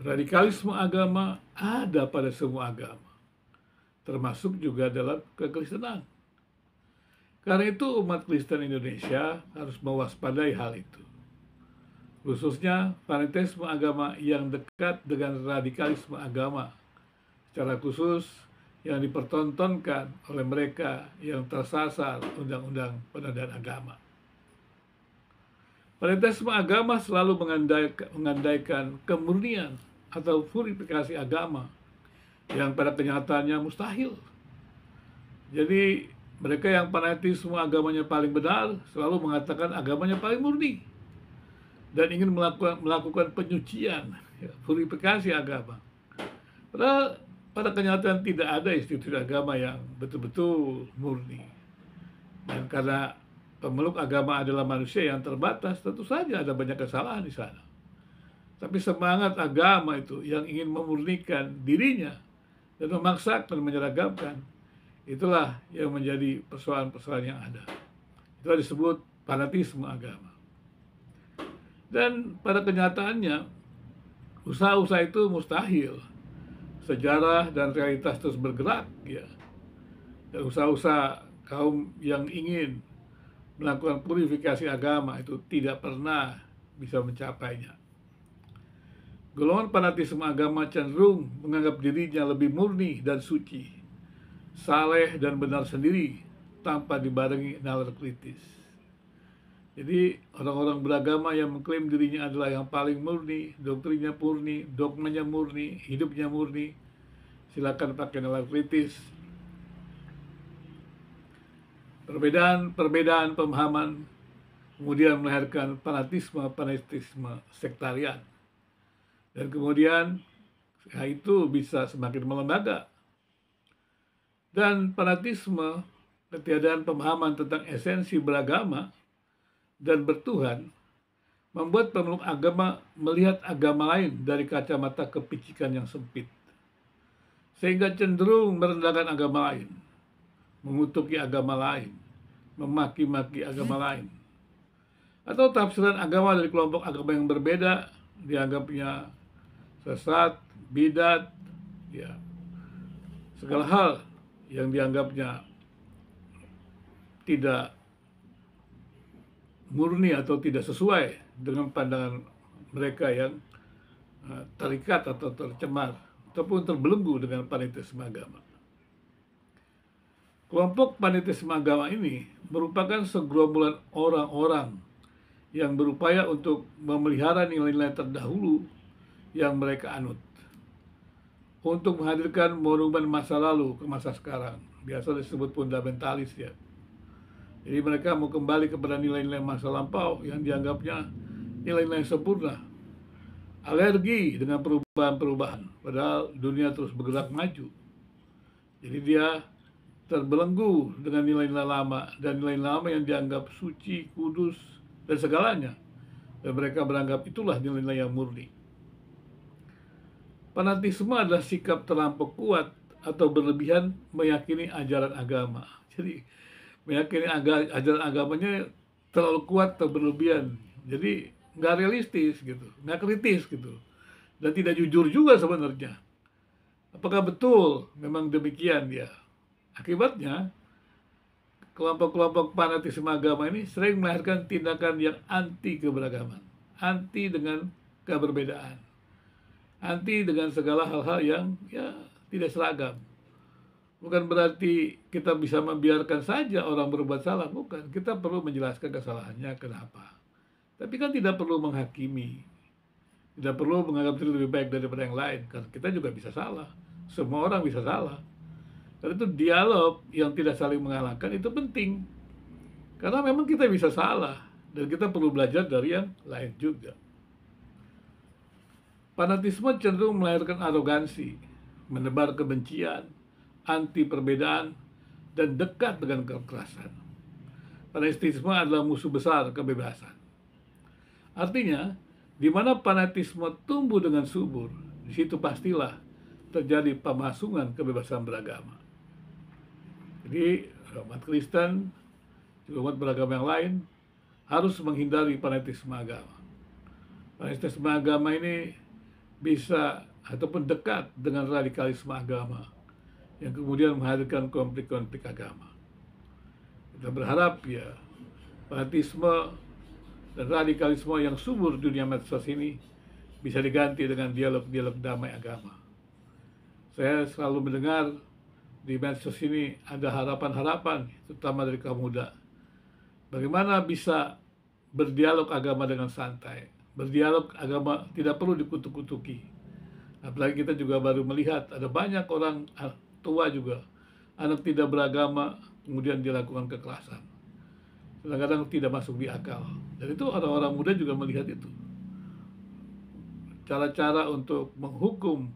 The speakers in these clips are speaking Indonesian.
Radikalisme agama ada pada semua agama, termasuk juga dalam kekristenan. Karena itu umat Kristen Indonesia harus mewaspadai hal itu. Khususnya fanatisme agama yang dekat dengan radikalisme agama, secara khusus yang dipertontonkan oleh mereka yang tersasar undang-undang penodaan agama. Fanatisme agama selalu mengandaikan, mengandaikan kemurnian atau purifikasi agama yang pada kenyataannya mustahil. Jadi mereka yang fanatis semua agamanya paling benar selalu mengatakan agamanya paling murni dan ingin melakukan, melakukan penyucian, ya, purifikasi agama. Padahal pada kenyataan tidak ada institusi agama yang betul-betul murni. Dan karena pemeluk agama adalah manusia yang terbatas, tentu saja ada banyak kesalahan di sana. Tapi semangat agama itu yang ingin memurnikan dirinya dan memaksakan menyeragamkan itulah yang menjadi persoalan-persoalan yang ada. Itu disebut fanatisme agama. Dan pada kenyataannya, usaha-usaha itu mustahil. Sejarah dan realitas terus bergerak, ya. Dan usaha-usaha kaum yang ingin melakukan purifikasi agama itu tidak pernah bisa mencapainya. Golongan fanatisme agama cenderung menganggap dirinya lebih murni dan suci, saleh dan benar sendiri tanpa dibarengi nalar kritis. Jadi orang-orang beragama yang mengklaim dirinya adalah yang paling murni, doktrinnya murni, dogmanya murni, hidupnya murni, silakan pakai nalar kritis. Perbedaan-perbedaan pemahaman kemudian melahirkan fanatisme-fanatisme sektarian dan kemudian ya itu bisa semakin melembaga. Dan fanatisme, ketiadaan pemahaman tentang esensi beragama dan bertuhan membuat pemeluk agama melihat agama lain dari kacamata kepicikan yang sempit. Sehingga cenderung merendahkan agama lain, mengutuki agama lain, memaki-maki agama iya. lain. Atau tafsiran agama dari kelompok agama yang berbeda dianggapnya sesat, bidat, ya segala hal yang dianggapnya tidak murni atau tidak sesuai dengan pandangan mereka yang eh, terikat atau tercemar ataupun terbelenggu dengan panitisme agama. Kelompok panitisme agama ini merupakan segerombolan orang-orang yang berupaya untuk memelihara nilai-nilai terdahulu yang mereka anut untuk menghadirkan monumen masa lalu ke masa sekarang. Biasa disebut fundamentalis ya. Jadi mereka mau kembali kepada nilai-nilai masa lampau yang dianggapnya nilai-nilai sempurna. Alergi dengan perubahan-perubahan, padahal dunia terus bergerak maju. Jadi dia terbelenggu dengan nilai-nilai lama dan nilai-nilai lama yang dianggap suci, kudus, dan segalanya. Dan mereka beranggap itulah nilai-nilai yang murni. Fanatisme adalah sikap terlampau kuat atau berlebihan meyakini ajaran agama. Jadi meyakini ajaran agamanya terlalu kuat atau berlebihan. Jadi nggak realistis gitu, nggak kritis gitu, dan tidak jujur juga sebenarnya. Apakah betul memang demikian ya? Akibatnya kelompok-kelompok fanatisme agama ini sering melahirkan tindakan yang anti keberagaman, anti dengan keberbedaan anti dengan segala hal-hal yang ya tidak seragam. Bukan berarti kita bisa membiarkan saja orang berbuat salah, bukan. Kita perlu menjelaskan kesalahannya kenapa. Tapi kan tidak perlu menghakimi. Tidak perlu menganggap diri lebih baik daripada yang lain, karena kita juga bisa salah. Semua orang bisa salah. Karena itu dialog yang tidak saling mengalahkan itu penting. Karena memang kita bisa salah dan kita perlu belajar dari yang lain juga. Fanatisme cenderung melahirkan arogansi, menebar kebencian, anti perbedaan, dan dekat dengan kekerasan. Fanatisme adalah musuh besar kebebasan. Artinya, di mana fanatisme tumbuh dengan subur, di situ pastilah terjadi pemasungan kebebasan beragama. Jadi, umat Kristen, juga umat beragama yang lain, harus menghindari fanatisme agama. Fanatisme agama ini bisa ataupun dekat dengan radikalisme agama yang kemudian menghadirkan konflik-konflik agama. Kita berharap ya fanatisme dan radikalisme yang subur di dunia medsos ini bisa diganti dengan dialog-dialog damai agama. Saya selalu mendengar di medsos ini ada harapan-harapan, terutama dari kaum muda. Bagaimana bisa berdialog agama dengan santai, berdialog agama tidak perlu dikutuk-kutuki. Apalagi kita juga baru melihat ada banyak orang tua juga anak tidak beragama kemudian dilakukan kekerasan. Kadang-kadang tidak masuk di akal. Dan itu orang-orang muda juga melihat itu. Cara-cara untuk menghukum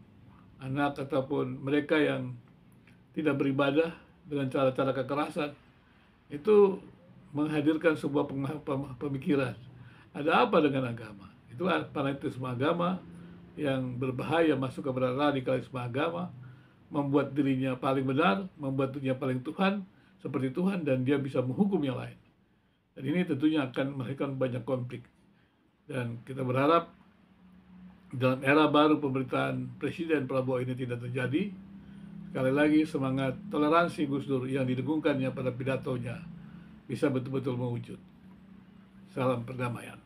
anak ataupun mereka yang tidak beribadah dengan cara-cara kekerasan itu menghadirkan sebuah pemikiran. Ada apa dengan agama? Itulah fanatisme agama yang berbahaya masuk ke kepada radikalisme agama, membuat dirinya paling benar, membuat dirinya paling Tuhan, seperti Tuhan, dan dia bisa menghukum yang lain. Dan ini tentunya akan menghasilkan banyak konflik. Dan kita berharap dalam era baru pemerintahan Presiden Prabowo ini tidak terjadi. Sekali lagi semangat toleransi Gus Dur yang didengungkannya pada pidatonya bisa betul-betul mewujud. Salam perdamaian.